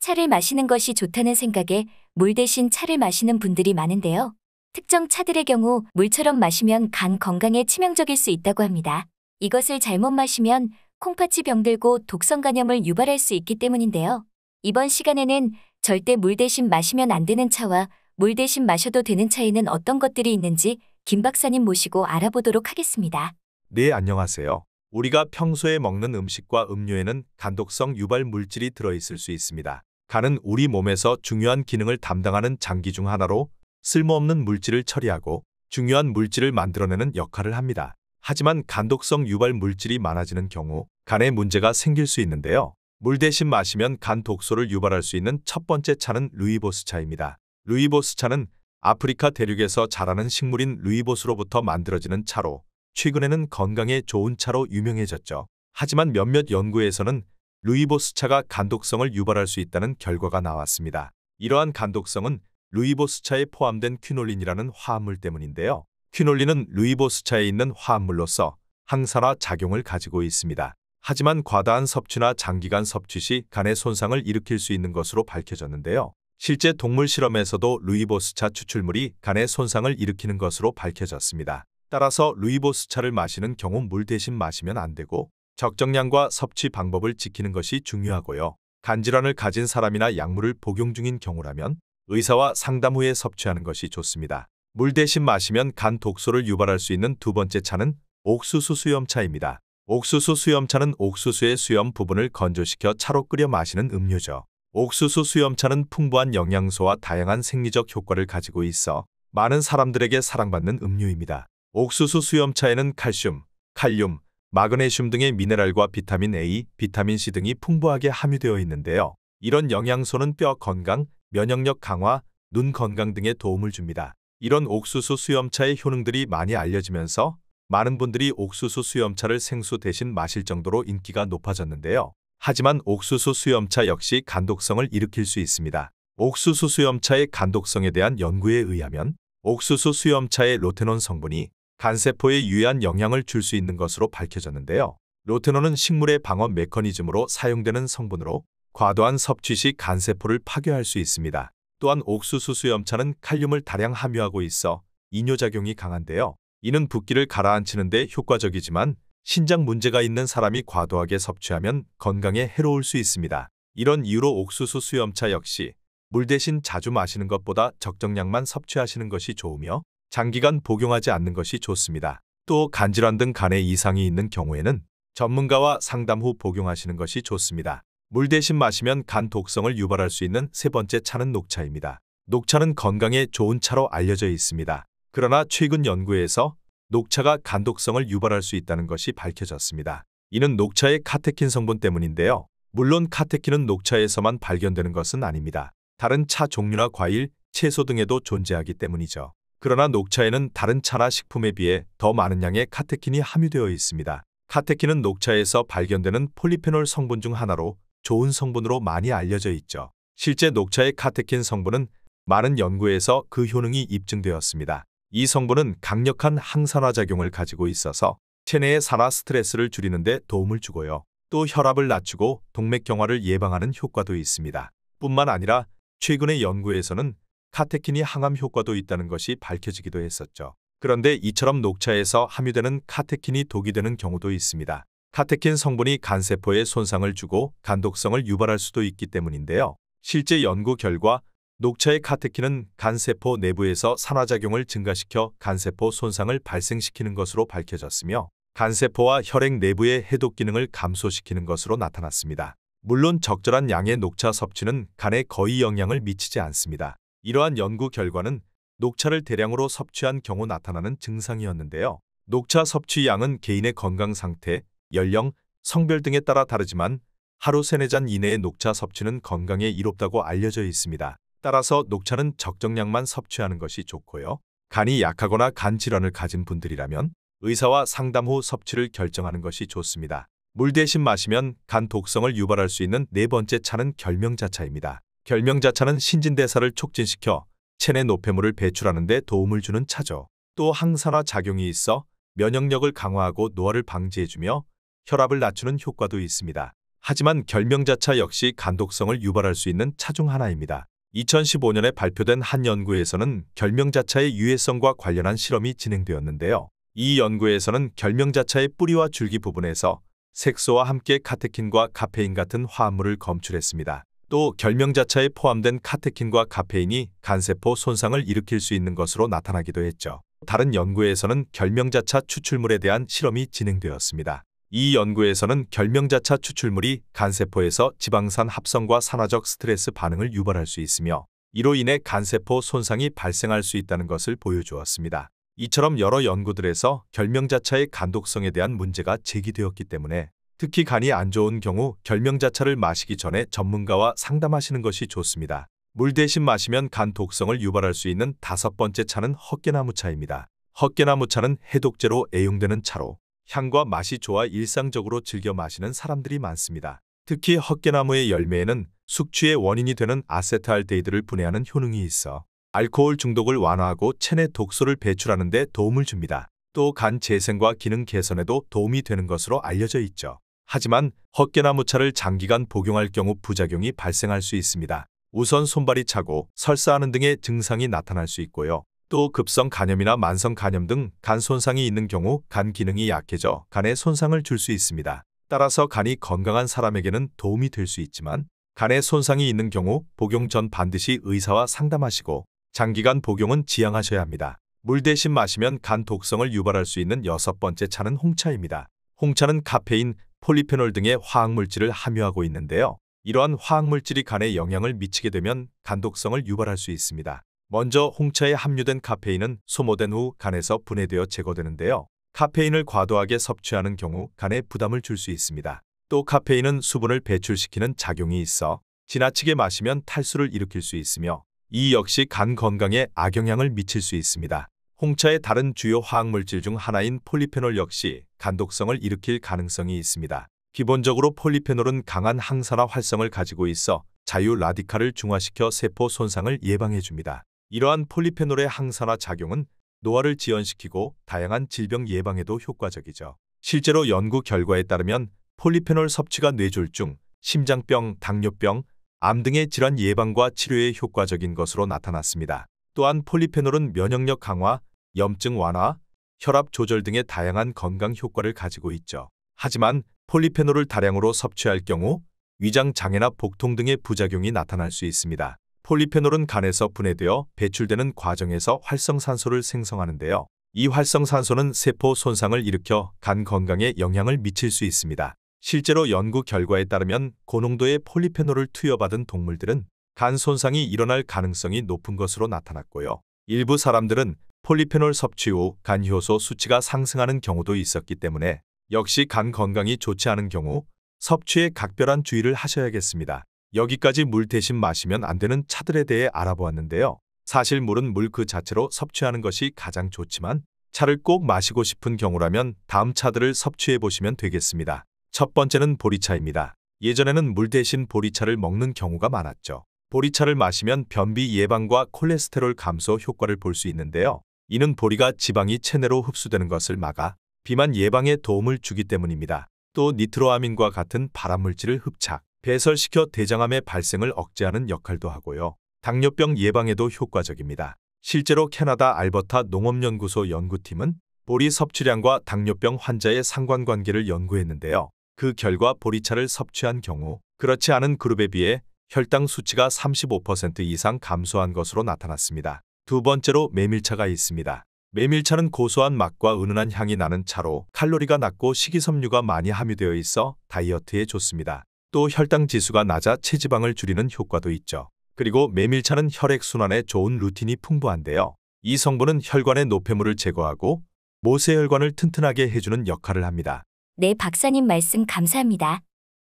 차를 마시는 것이 좋다는 생각에 물 대신 차를 마시는 분들이 많은데요. 특정 차들의 경우 물처럼 마시면 간 건강에 치명적일 수 있다고 합니다. 이것을 잘못 마시면 콩팥이 병들고 독성 간염을 유발할 수 있기 때문인데요. 이번 시간에는 절대 물 대신 마시면 안 되는 차와 물 대신 마셔도 되는 차에는 어떤 것들이 있는지 김 박사님 모시고 알아보도록 하겠습니다. 네, 안녕하세요. 우리가 평소에 먹는 음식과 음료에는 간독성 유발 물질이 들어있을 수 있습니다. 간은 우리 몸에서 중요한 기능을 담당하는 장기 중 하나로 쓸모없는 물질을 처리하고 중요한 물질을 만들어내는 역할을 합니다. 하지만 간독성 유발 물질이 많아지는 경우 간에 문제가 생길 수 있는데요. 물 대신 마시면 간 독소를 유발할 수 있는 첫 번째 차는 루이보스차입니다. 루이보스차는 아프리카 대륙에서 자라는 식물인 루이보스로부터 만들어지는 차로 최근에는 건강에 좋은 차로 유명해졌죠. 하지만 몇몇 연구에서는 루이보스차가 간독성을 유발할 수 있다는 결과가 나왔습니다. 이러한 간독성은 루이보스차에 포함된 퀴놀린이라는 화합물 때문인데요. 퀴놀린은 루이보스차에 있는 화합물로서 항산화 작용을 가지고 있습니다. 하지만 과다한 섭취나 장기간 섭취 시 간의 손상을 일으킬 수 있는 것으로 밝혀졌는데요. 실제 동물 실험에서도 루이보스차 추출물이 간의 손상을 일으키는 것으로 밝혀졌습니다. 따라서 루이보스차를 마시는 경우 물 대신 마시면 안 되고 적정량과 섭취 방법을 지키는 것이 중요하고요. 간질환을 가진 사람이나 약물을 복용 중인 경우라면 의사와 상담 후에 섭취하는 것이 좋습니다. 물 대신 마시면 간 독소를 유발할 수 있는 두 번째 차는 옥수수 수염차입니다. 옥수수 수염차는 옥수수의 수염 부분을 건조시켜 차로 끓여 마시는 음료죠. 옥수수 수염차는 풍부한 영양소와 다양한 생리적 효과를 가지고 있어 많은 사람들에게 사랑받는 음료입니다. 옥수수 수염차에는 칼슘, 칼륨, 마그네슘 등의 미네랄과 비타민 A, 비타민 C 등이 풍부하게 함유되어 있는데요. 이런 영양소는 뼈 건강, 면역력 강화, 눈 건강 등에 도움을 줍니다. 이런 옥수수 수염차의 효능들이 많이 알려지면서 많은 분들이 옥수수 수염차를 생수 대신 마실 정도로 인기가 높아졌는데요. 하지만 옥수수 수염차 역시 간독성을 일으킬 수 있습니다. 옥수수 수염차의 간독성에 대한 연구에 의하면 옥수수 수염차의 로테논 성분이 간세포에 유해한 영향을 줄 수 있는 것으로 밝혀졌는데요. 로테노은 식물의 방어 메커니즘으로 사용되는 성분으로 과도한 섭취 시 간세포를 파괴할 수 있습니다. 또한 옥수수 수염차는 칼륨을 다량 함유하고 있어 이뇨작용이 강한데요. 이는 붓기를 가라앉히는 데 효과적이지만 신장 문제가 있는 사람이 과도하게 섭취하면 건강에 해로울 수 있습니다. 이런 이유로 옥수수 수염차 역시 물 대신 자주 마시는 것보다 적정량만 섭취하시는 것이 좋으며 장기간 복용하지 않는 것이 좋습니다. 또 간질환 등 간에 이상이 있는 경우에는 전문가와 상담 후 복용하시는 것이 좋습니다. 물 대신 마시면 간 독성을 유발할 수 있는 세 번째 차는 녹차입니다. 녹차는 건강에 좋은 차로 알려져 있습니다. 그러나 최근 연구에서 녹차가 간 독성을 유발할 수 있다는 것이 밝혀졌습니다. 이는 녹차의 카테킨 성분 때문인데요. 물론 카테킨은 녹차에서만 발견되는 것은 아닙니다. 다른 차 종류나 과일, 채소 등에도 존재하기 때문이죠. 그러나 녹차에는 다른 차나 식품에 비해 더 많은 양의 카테킨이 함유되어 있습니다. 카테킨은 녹차에서 발견되는 폴리페놀 성분 중 하나로 좋은 성분으로 많이 알려져 있죠. 실제 녹차의 카테킨 성분은 많은 연구에서 그 효능이 입증되었습니다. 이 성분은 강력한 항산화 작용을 가지고 있어서 체내의 산화 스트레스를 줄이는 데 도움을 주고요. 또 혈압을 낮추고 동맥경화를 예방하는 효과도 있습니다. 뿐만 아니라 최근의 연구에서는 카테킨이 항암 효과도 있다는 것이 밝혀지기도 했었죠. 그런데 이처럼 녹차에서 함유되는 카테킨이 독이 되는 경우도 있습니다. 카테킨 성분이 간세포에 손상을 주고 간독성을 유발할 수도 있기 때문인데요. 실제 연구 결과 녹차의 카테킨은 간세포 내부에서 산화작용을 증가시켜 간세포 손상을 발생시키는 것으로 밝혀졌으며 간세포와 혈액 내부의 해독 기능을 감소시키는 것으로 나타났습니다. 물론 적절한 양의 녹차 섭취는 간에 거의 영향을 미치지 않습니다. 이러한 연구 결과는 녹차를 대량으로 섭취한 경우 나타나는 증상이었는데요. 녹차 섭취 양은 개인의 건강 상태, 연령, 성별 등에 따라 다르지만 하루 세네 잔 이내의 녹차 섭취는 건강에 이롭다고 알려져 있습니다. 따라서 녹차는 적정량만 섭취하는 것이 좋고요. 간이 약하거나 간 질환을 가진 분들이라면 의사와 상담 후 섭취를 결정하는 것이 좋습니다. 물 대신 마시면 간 독성을 유발할 수 있는 네 번째 차는 결명자차입니다. 결명자차는 신진대사를 촉진시켜 체내 노폐물을 배출하는 데 도움을 주는 차죠. 또 항산화 작용이 있어 면역력을 강화하고 노화를 방지해주며 혈압을 낮추는 효과도 있습니다. 하지만 결명자차 역시 간독성을 유발할 수 있는 차 중 하나입니다. 2015년에 발표된 한 연구에서는 결명자차의 유해성과 관련한 실험이 진행되었는데요. 이 연구에서는 결명자차의 뿌리와 줄기 부분에서 색소와 함께 카테킨과 카페인 같은 화합물을 검출했습니다. 또 결명자차에 포함된 카테킨과 카페인이 간세포 손상을 일으킬 수 있는 것으로 나타나기도 했죠. 다른 연구에서는 결명자차 추출물에 대한 실험이 진행되었습니다. 이 연구에서는 결명자차 추출물이 간세포에서 지방산 합성과 산화적 스트레스 반응을 유발할 수 있으며 이로 인해 간세포 손상이 발생할 수 있다는 것을 보여주었습니다. 이처럼 여러 연구들에서 결명자차의 간독성에 대한 문제가 제기되었기 때문에 특히 간이 안 좋은 경우 결명자차를 마시기 전에 전문가와 상담하시는 것이 좋습니다. 물 대신 마시면 간 독성을 유발할 수 있는 다섯 번째 차는 헛개나무차입니다. 헛개나무차는 해독제로 애용되는 차로 향과 맛이 좋아 일상적으로 즐겨 마시는 사람들이 많습니다. 특히 헛개나무의 열매에는 숙취의 원인이 되는 아세트알데이드를 분해하는 효능이 있어 알코올 중독을 완화하고 체내 독소를 배출하는 데 도움을 줍니다. 또 간 재생과 기능 개선에도 도움이 되는 것으로 알려져 있죠. 하지만 헛개나무차를 장기간 복용할 경우 부작용이 발생할 수 있습니다. 우선 손발이 차고 설사하는 등의 증상이 나타날 수 있고요. 또 급성 간염이나 만성 간염 등 간 손상이 있는 경우 간 기능이 약해져 간에 손상을 줄 수 있습니다. 따라서 간이 건강한 사람에게는 도움이 될 수 있지만 간에 손상이 있는 경우 복용 전 반드시 의사와 상담하시고 장기간 복용은 지양하셔야 합니다. 물 대신 마시면 간 독성을 유발할 수 있는 여섯 번째 차는 홍차입니다. 홍차는 카페인, 폴리페놀 등의 화학물질을 함유하고 있는데요. 이러한 화학물질이 간에 영향을 미치게 되면 간독성을 유발할 수 있습니다. 먼저 홍차에 함유된 카페인은 소모된 후 간에서 분해되어 제거되는데요. 카페인을 과도하게 섭취하는 경우 간에 부담을 줄 수 있습니다. 또 카페인은 수분을 배출시키는 작용이 있어 지나치게 마시면 탈수를 일으킬 수 있으며 이 역시 간 건강에 악영향을 미칠 수 있습니다. 홍차의 다른 주요 화학물질 중 하나인 폴리페놀 역시 간독성을 일으킬 가능성이 있습니다. 기본적으로 폴리페놀은 강한 항산화 활성을 가지고 있어 자유 라디칼을 중화시켜 세포 손상을 예방해줍니다. 이러한 폴리페놀의 항산화 작용은 노화를 지연시키고 다양한 질병 예방에도 효과적이죠. 실제로 연구 결과에 따르면 폴리페놀 섭취가 뇌졸중, 심장병, 당뇨병, 암 등의 질환 예방과 치료에 효과적인 것으로 나타났습니다. 또한 폴리페놀은 면역력 강화, 염증 완화, 혈압 조절 등의 다양한 건강 효과를 가지고 있죠. 하지만 폴리페놀을 다량으로 섭취할 경우 위장 장애나 복통 등의 부작용이 나타날 수 있습니다. 폴리페놀은 간에서 분해되어 배출되는 과정에서 활성산소를 생성하는데요. 이 활성산소는 세포 손상을 일으켜 간 건강에 영향을 미칠 수 있습니다. 실제로 연구 결과에 따르면 고농도의 폴리페놀을 투여받은 동물들은 간 손상이 일어날 가능성이 높은 것으로 나타났고요. 일부 사람들은 폴리페놀 섭취 후 간효소 수치가 상승하는 경우도 있었기 때문에 역시 간 건강이 좋지 않은 경우 섭취에 각별한 주의를 하셔야겠습니다. 여기까지 물 대신 마시면 안 되는 차들에 대해 알아보았는데요. 사실 물은 물 그 자체로 섭취하는 것이 가장 좋지만 차를 꼭 마시고 싶은 경우라면 다음 차들을 섭취해 보시면 되겠습니다. 첫 번째는 보리차입니다. 예전에는 물 대신 보리차를 먹는 경우가 많았죠. 보리차를 마시면 변비 예방과 콜레스테롤 감소 효과를 볼 수 있는데요. 이는 보리가 지방이 체내로 흡수되는 것을 막아 비만 예방에 도움을 주기 때문입니다. 또 니트로아민과 같은 발암물질을 흡착, 배설시켜 대장암의 발생을 억제하는 역할도 하고요. 당뇨병 예방에도 효과적입니다. 실제로 캐나다 알버타 농업연구소 연구팀은 보리 섭취량과 당뇨병 환자의 상관관계를 연구했는데요. 그 결과 보리차를 섭취한 경우 그렇지 않은 그룹에 비해 혈당 수치가 35% 이상 감소한 것으로 나타났습니다. 두 번째로 메밀차가 있습니다. 메밀차는 고소한 맛과 은은한 향이 나는 차로 칼로리가 낮고 식이섬유가 많이 함유되어 있어 다이어트에 좋습니다. 또 혈당 지수가 낮아 체지방을 줄이는 효과도 있죠. 그리고 메밀차는 혈액순환에 좋은 루틴이 풍부한데요. 이 성분은 혈관의 노폐물을 제거하고 모세혈관을 튼튼하게 해주는 역할을 합니다. 네, 박사님 말씀 감사합니다.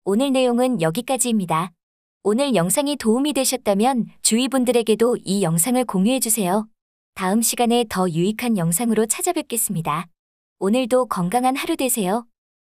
오늘 내용은 여기까지입니다. 오늘 영상이 도움이 되셨다면 주위 분들에게도 이 영상을 공유해주세요. 다음 시간에 더 유익한 영상으로 찾아뵙겠습니다. 오늘도 건강한 하루 되세요.